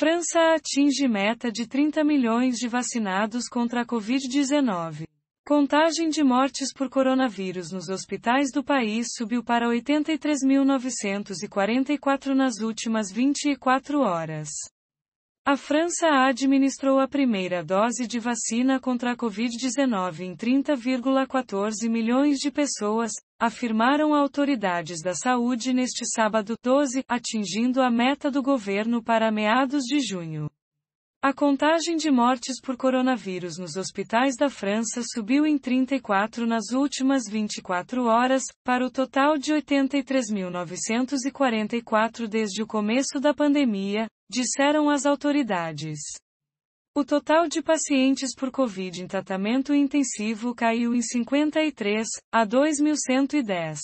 França atinge meta de 30 milhões de vacinados contra a Covid-19. Contagem de mortes por coronavírus nos hospitais do país subiu para 83.944 nas últimas 24 horas. A França administrou a primeira dose de vacina contra a Covid-19 em 30,14 milhões de pessoas, afirmaram autoridades da saúde neste sábado 12, atingindo a meta do governo para meados de junho. A contagem de mortes por coronavírus nos hospitais da França subiu em 34 nas últimas 24 horas, para o total de 83.944 desde o começo da pandemia, disseram as autoridades. O total de pacientes por Covid em tratamento intensivo caiu em 53, a 2.110.